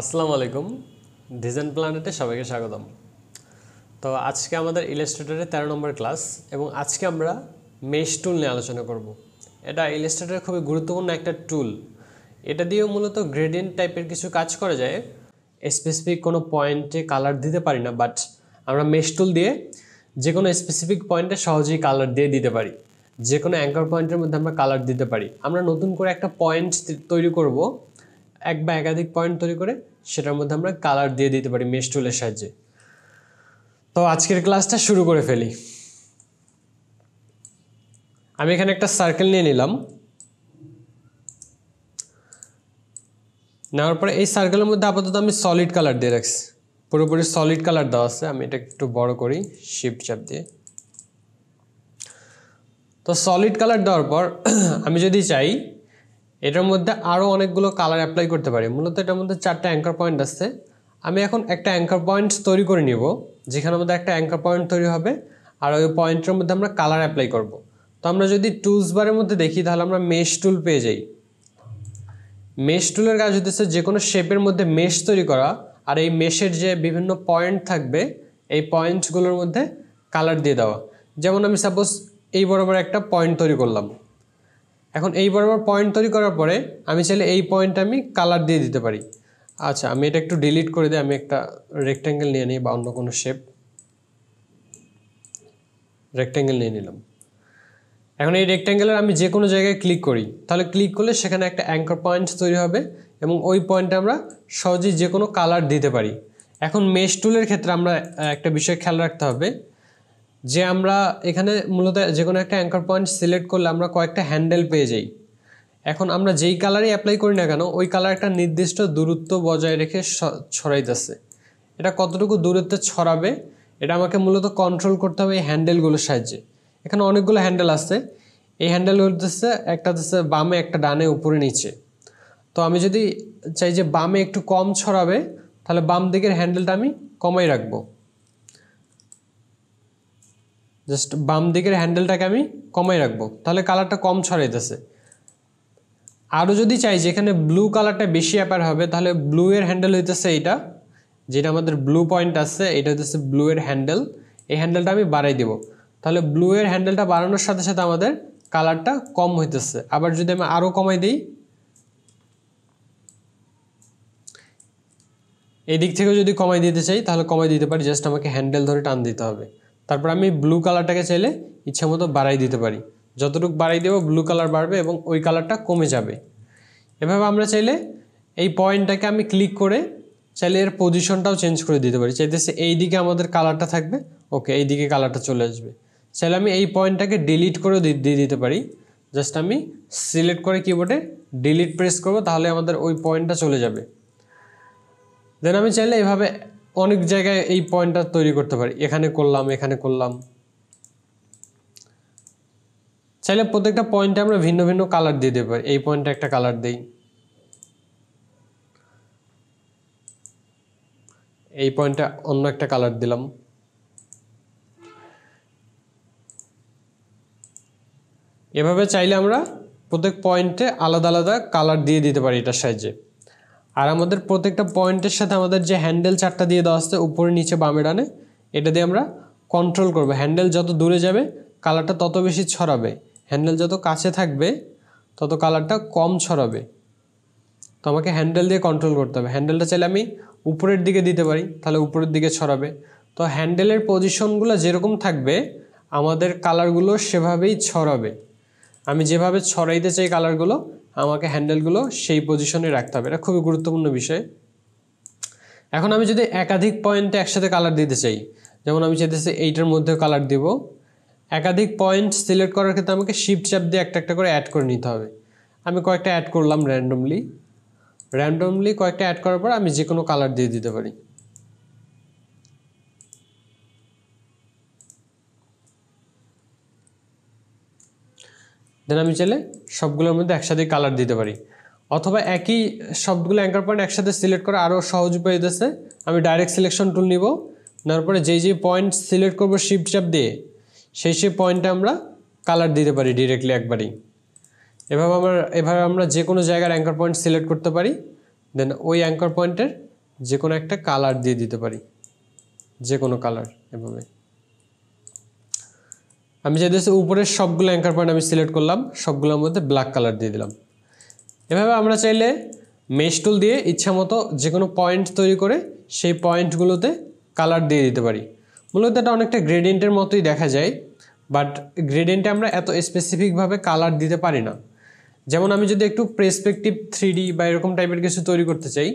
আসসালামু আলাইকুম ডিজাইন প্ল্যানেটে সবাইকে স্বাগতম তো আজকে আমাদের ইলাস্ট্রেটরের তেরো নম্বর ক্লাস এবং আজকে আমরা মেশ টুল নিয়ে আলোচনা করব। এটা ইলাস্ট্রেটরের খুবই গুরুত্বপূর্ণ একটা টুল এটা দিয়েও মূলত গ্রেডিয়েন্ট টাইপের কিছু কাজ করা যায় স্পেসিফিক কোনো পয়েন্টে কালার দিতে পারি না বাট আমরা মেশ টুল দিয়ে যে কোনো স্পেসিফিক পয়েন্টে সহজেই কালার দিয়ে দিতে পারি যে কোনো অ্যাঙ্কার পয়েন্টের মধ্যে আমরা কালার দিতে পারি আমরা নতুন করে একটা পয়েন্ট তৈরি করব এক বা একাধিক পয়েন্ট তৈরি করে সেটার মধ্যে আমরা কালার দিয়ে দিতে পারি মেশ টুলের সাহায্যে তো আজকের ক্লাসটা শুরু করে ফেলি আমি এখানে একটা সার্কেল নিয়ে নিলাম নেওয়ার পরে এই সার্কেলের মধ্যে আপাতত আমি সলিড কালার দিয়ে রাখছি পুরোপুরি সলিড কালার দেওয়া আছে আমি এটা একটু বড় করি শিপ চাপ দিয়ে তো সলিড কালার দেওয়ার পর আমি যদি চাই এটার মধ্যে আরও অনেকগুলো কালার অ্যাপ্লাই করতে পারি মূলত এটার মধ্যে চারটা অ্যাঙ্কার পয়েন্ট আছে আমি এখন একটা অ্যাঙ্কার পয়েন্ট তৈরি করে নিব যেখানে আমাদের একটা অ্যাঙ্কার পয়েন্ট তৈরি হবে আর ওই পয়েন্টের মধ্যে আমরা কালার অ্যাপ্লাই করব তো আমরা যদি টুলস বারের মধ্যে দেখি তাহলে আমরা মেশ টুল পেয়ে যাই মেশ টুলের কাজ হতেছে যে কোনো শেপের মধ্যে মেশ তৈরি করা আর এই মেশের যে বিভিন্ন পয়েন্ট থাকবে এই পয়েন্টগুলোর মধ্যে কালার দিয়ে দেওয়া যেমন আমি সাপোজ এই বরাবর একটা পয়েন্ট তৈরি করলাম এখন এই বরাবর পয়েন্ট তৈরি করার পরে আমি চাইলে এই পয়েন্টটা আমি কালার দিয়ে দিতে পারি আচ্ছা আমি এটা একটু ডিলিট করে দিই আমি একটা রেক্ট্যাঙ্গেল নিয়ে নিই বা অন্য কোনো শেপ রেক্ট্যাঙ্গেল নিয়ে নিলাম এখন এই রেক্ট্যাঙ্গেলের আমি যে কোনো জায়গায় ক্লিক করি তাহলে ক্লিক করলে সেখানে একটা অ্যাঙ্কার পয়েন্ট তৈরি হবে এবং ওই পয়েন্টে আমরা সহজেই যে কোনো কালার দিতে পারি এখন মেশ টুলের ক্ষেত্রে আমরা একটা বিষয় খেয়াল রাখতে হবে যে আমরা এখানে মূলত যে কোনো একটা অ্যাঙ্কার পয়েন্ট সিলেক্ট করলে আমরা কয়েকটা হ্যান্ডেল পেয়ে যাই এখন আমরা যেই কালারই অ্যাপ্লাই করি না কেন ওই কালার একটা নির্দিষ্ট দূরত্ব বজায় রেখে ছড়াইতেছে এটা কতটুকু দূরত্বে ছড়াবে এটা আমাকে মূলত কন্ট্রোল করতে হবে এই হ্যান্ডেলগুলোর সাহায্যে এখানে অনেকগুলো হ্যান্ডেল আছে এই হ্যান্ডেলগুলো হচ্ছে একটা হচ্ছে বামে একটা ডানে উপরে নিচে তো আমি যদি চাই যে বামে একটু কম ছড়াবে তাহলে বাম দিকের হ্যান্ডেলটা আমি কমাই রাখবো জাস্ট বাম দিকের হ্যান্ডেলটাকে আমি কমাই রাখবো তাহলে কালারটা কম ছড়াইতেছে আরও যদি চাই যেখানে ব্লু কালারটা বেশি অ্যাপার হবে তাহলে ব্লু এর হ্যান্ডেল হইতেছে এইটা যেটা আমাদের ব্লু পয়েন্ট আছে এটা হইতেছে ব্লু এর হ্যান্ডেল এই হ্যান্ডেলটা আমি বাড়াই দেব তাহলে ব্লু এর হ্যান্ডেলটা বাড়ানোর সাথে সাথে আমাদের কালারটা কম হইতেছে আবার যদি আমি আরও কমাই দিই এই দিক থেকে যদি কমাই দিতে চাই তাহলে কমাই দিতে পারি জাস্ট আমাকে হ্যান্ডেল ধরে টান দিতে হবে তারপর আমি ব্লু কালারটাকে চাইলে ইচ্ছা মতো বাড়াই দিতে পারি যতটুকু বাড়াই দেবো ব্লু কালার বাড়বে এবং ওই কালারটা কমে যাবে এভাবে আমরা চাইলে এই পয়েন্টটাকে আমি ক্লিক করে চাইলে এর পজিশনটাও চেঞ্জ করে দিতে পারি চাইতেছে এই দিকে আমাদের কালারটা থাকবে ওকে এই দিকে কালারটা চলে আসবে চাইলে আমি এই পয়েন্টটাকে ডিলিট করে দিয়ে দিতে পারি জাস্ট আমি সিলেক্ট করে কিবোর্ডে ডিলিট প্রেস করব তাহলে আমাদের ওই পয়েন্টটা চলে যাবে দেন আমি চাইলে এভাবে অনেক জায়গায় এই পয়েন্টটা তৈরি করতে পারি এখানে করলাম এখানে করলাম চাইলে প্রত্যেকটা পয়েন্টে আমরা ভিন্ন ভিন্ন কালার দিয়ে দিতে পারি এই পয়েন্টে একটা কালার দেই এই পয়েন্টে অন্য একটা কালার দিলাম এভাবে চাইলে আমরা প্রত্যেক পয়েন্টে আলাদা আলাদা কালার দিয়ে দিতে পারি এটার সাহায্যে আর আমাদের প্রত্যেকটা পয়েন্টের সাথে আমাদের যে হ্যান্ডেল চারটা দিয়ে দেওয়া আসছে উপরে নিচে বামে ডানে এটা দিয়ে আমরা কন্ট্রোল করব হ্যান্ডেল যত দূরে যাবে কালারটা তত বেশি ছড়াবে হ্যান্ডেল যত কাছে থাকবে তত কালারটা কম ছড়াবে তো আমাকে হ্যান্ডেল দিয়ে কন্ট্রোল করতে হবে হ্যান্ডেলটা চাইলে আমি উপরের দিকে দিতে পারি তাহলে উপরের দিকে ছড়াবে তো হ্যান্ডেলের পজিশনগুলো যেরকম থাকবে আমাদের কালারগুলো সেভাবেই ছড়াবে আমি যেভাবে ছড়াইতে চাই কালারগুলো আমাকে হ্যান্ডেলগুলো সেই পজিশনে রাখতে হবে এটা খুবই গুরুত্বপূর্ণ বিষয় এখন আমি যদি একাধিক পয়েন্টে একসাথে কালার দিতে চাই যেমন আমি চাইতেছি এইটার মধ্যে কালার দিব একাধিক পয়েন্ট সিলেক্ট করার ক্ষেত্রে আমাকে শিফট চাপ দিয়ে একটা একটা করে অ্যাড করে নিতে হবে আমি কয়েকটা অ্যাড করলাম র্যান্ডমলি র্যান্ডমলি কয়েকটা অ্যাড করার পর আমি যে কোনো কালার দিয়ে দিতে পারি দেন আমি চাইলে সবগুলোর মধ্যে একসাথে কালার দিতে পারি অথবা একই সবগুলো অ্যাঙ্কার পয়েন্ট একসাথে সিলেক্ট করা আরও সহজ উপায় দিতেছে আমি ডাইরেক্ট সিলেকশন টুল নিব নেওয়ার পরে যেই যেই পয়েন্ট সিলেক্ট করবো শিপ চাপ দিয়ে সেই সেই পয়েন্টে আমরা কালার দিতে পারি ডিরেক্টলি একবারই এভাবে আমরা এভাবে আমরা যে কোনো জায়গার অ্যাঙ্কার পয়েন্ট সিলেক্ট করতে পারি দেন ওই অ্যাঙ্কার পয়েন্টের যে কোনো একটা কালার দিয়ে দিতে পারি যে কোনো কালার এভাবে আমি যেহেতু উপরের সবগুলো অ্যাঙ্কার পয়েন্ট আমি সিলেক্ট করলাম সবগুলোর মধ্যে ব্ল্যাক কালার দিয়ে দিলাম এভাবে আমরা চাইলে মেশ টুল দিয়ে মতো যে কোনো পয়েন্ট তৈরি করে সেই পয়েন্টগুলোতে কালার দিয়ে দিতে পারি মূলত এটা অনেকটা গ্রেডিয়েন্টের মতোই দেখা যায় বাট গ্রেডিয়েন্টে আমরা এত স্পেসিফিকভাবে কালার দিতে পারি না যেমন আমি যদি একটু প্রেসপেক্টিভ থ্রি বা এরকম টাইপের কিছু তৈরি করতে চাই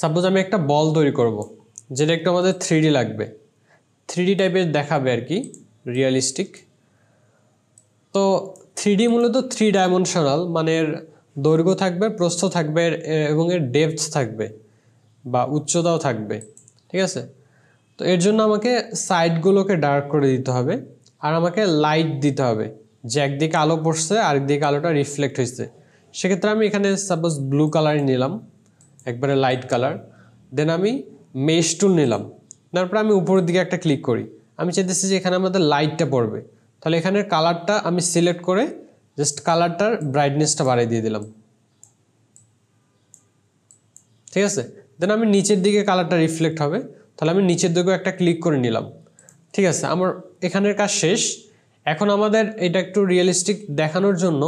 সাপোজ আমি একটা বল তৈরি করব যেটা একটু আমাদের থ্রি লাগবে থ্রিডি টাইপের দেখাবে আর কি রিয়ালিস্টিক তো থ্রিডি মূলত থ্রি ডাইমেনশনাল মানে দৈর্ঘ্য থাকবে প্রস্থ থাকবে এবং এর ডেপথ থাকবে বা উচ্চতাও থাকবে ঠিক আছে তো এর জন্য আমাকে সাইডগুলোকে ডার্ক করে দিতে হবে আর আমাকে লাইট দিতে হবে যে একদিকে আলো পড়ছে আরেকদিকে আলোটা রিফ্লেক্ট হয়েছে সেক্ষেত্রে আমি এখানে সাপোজ ব্লু কালারই নিলাম একবারে লাইট কালার দেন আমি মেশ টুল নিলাম তারপর আমি উপরের দিকে একটা ক্লিক করি আমি চাইতেছি যে এখানে আমাদের লাইটটা পড়বে তাহলে এখানের কালারটা আমি সিলেক্ট করে জাস্ট কালারটার ব্রাইটনেসটা বাড়িয়ে দিয়ে দিলাম ঠিক আছে দেন আমি নিচের দিকে কালারটা রিফ্লেক্ট হবে তাহলে আমি নিচের দিকেও একটা ক্লিক করে নিলাম ঠিক আছে আমার এখানের কাজ শেষ এখন আমাদের এটা একটু রিয়েলিস্টিক দেখানোর জন্য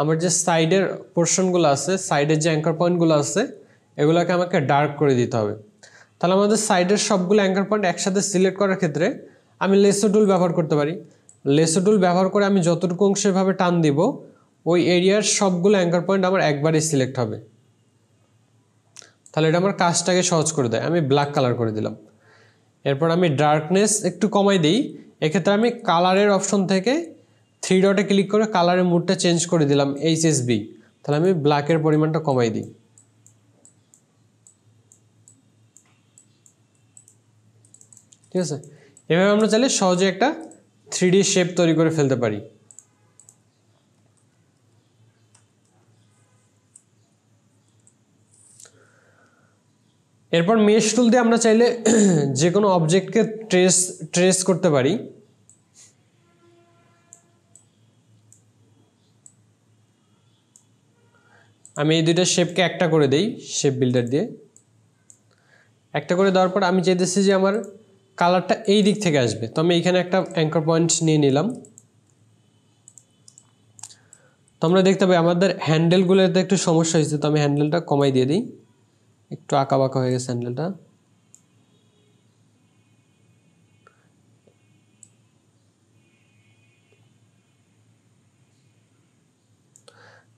আমার যে সাইডের পোর্শনগুলো আছে সাইডের যে অ্যাঙ্কার পয়েন্টগুলো আছে এগুলোকে আমাকে ডার্ক করে দিতে হবে তাহলে আমাদের সাইডের সবগুলো অ্যাঙ্কার পয়েন্ট একসাথে সিলেক্ট করার ক্ষেত্রে আমি লেসো টুল ব্যবহার করতে পারি লেসো টুল ব্যবহার করে আমি যতটুকু অংশভাবে টান দিব ওই এরিয়ার সবগুলো অ্যাঙ্কার পয়েন্ট আমার একবারেই সিলেক্ট হবে তাহলে এটা আমার কাজটাকে সহজ করে দেয় আমি ব্ল্যাক কালার করে দিলাম এরপর আমি ডার্কনেস একটু কমাই দিই এক্ষেত্রে আমি কালারের অপশন থেকে থ্রি ডটে ক্লিক করে কালারের মুডটা চেঞ্জ করে দিলাম এইচএসবি তাহলে আমি ব্ল্যাকের পরিমাণটা কমাই দিই ঠিক আছে এভাবে আমরা চাইলে সহজে একটা থ্রি শেপ তৈরি করে ফেলতে পারি এরপর মেশ টুল দিয়ে আমরা চাইলে যে কোনো অবজেক্টকে ট্রেস ট্রেস করতে পারি আমি এই দুইটা শেপকে একটা করে দেই শেপ বিল্ডার দিয়ে একটা করে দেওয়ার পর আমি চাইতেছি যে আমার কালারটা এই দিক থেকে আসবে তো আমি এখানে একটা অ্যাঙ্কর পয়েন্ট নিয়ে নিলাম তো আমরা দেখতে পাই আমাদের হ্যান্ডেলগুলোতে একটু সমস্যা হয়েছে তো আমি হ্যান্ডেলটা কমাই দিয়ে দিই একটু আঁকাবাঁকা হয়ে গেছে হ্যান্ডেলটা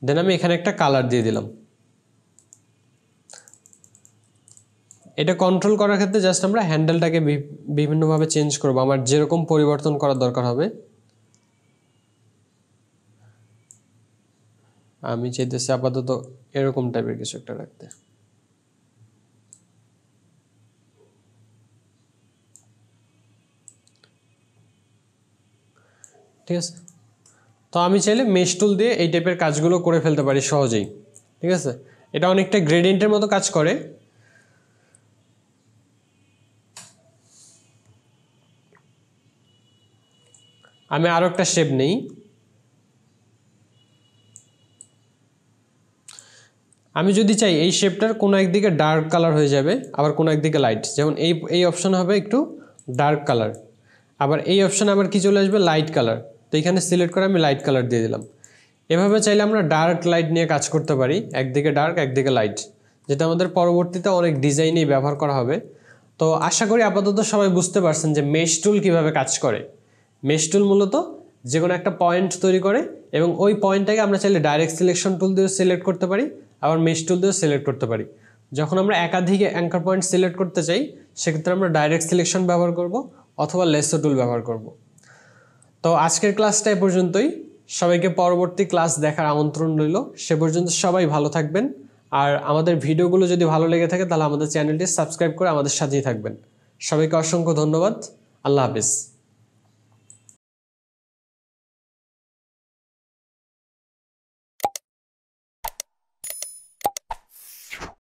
দেন আমি এখানে একটা কালার দিয়ে দিলাম এটা কন্ট্রোল করার ক্ষেত্রে জাস্ট আমরা হ্যান্ডেলটাকে বিভিন্নভাবে চেঞ্জ করব আমার যেরকম পরিবর্তন করার দরকার হবে আমি চাইতেছি আপাতত এরকম টাইপের কিছু একটা রাখতে ঠিক আছে তো আমি চাইলে মেশ দিয়ে এই টাইপের কাজগুলো করে ফেলতে পারি সহজেই ঠিক আছে এটা অনেকটা গ্রেডিয়েন্টের মতো কাজ করে আমি আরও একটা শেপ নেই আমি যদি চাই এই শেপটার কোনো একদিকে ডার্ক কালার হয়ে যাবে আবার কোনো একদিকে লাইট যেমন এই এই অপশান হবে একটু ডার্ক কালার আবার এই অপশানে আমার কি চলে আসবে লাইট কালার তো এখানে সিলেক্ট করে আমি লাইট কালার দিয়ে দিলাম এভাবে চাইলে আমরা ডার্ক লাইট নিয়ে কাজ করতে পারি একদিকে ডার্ক একদিকে লাইট যেটা আমাদের পরবর্তীতে অনেক ডিজাইনেই ব্যবহার করা হবে তো আশা করি আপাতত সবাই বুঝতে পারছেন যে মেশ টুল কীভাবে কাজ করে মেশ টুল মূলত যে কোনো একটা পয়েন্ট তৈরি করে এবং ওই পয়েন্টটাকে আমরা চাইলে ডাইরেক্ট সিলেকশন টুল দিয়েও সিলেক্ট করতে পারি আবার মেশ টুল দিয়েও সিলেক্ট করতে পারি যখন আমরা একাধিক অ্যাঙ্কার পয়েন্ট সিলেক্ট করতে চাই সেক্ষেত্রে আমরা ডাইরেক্ট সিলেকশন ব্যবহার করব অথবা লেসো টুল ব্যবহার করব তো আজকের ক্লাসটা এ পর্যন্তই সবাইকে পরবর্তী ক্লাস দেখার আমন্ত্রণ রইল সে পর্যন্ত সবাই ভালো থাকবেন আর আমাদের ভিডিওগুলো যদি ভালো লেগে থাকে তাহলে আমাদের চ্যানেলটি সাবস্ক্রাইব করে আমাদের সাথেই থাকবেন সবাইকে অসংখ্য ধন্যবাদ আল্লাহ হাফিজ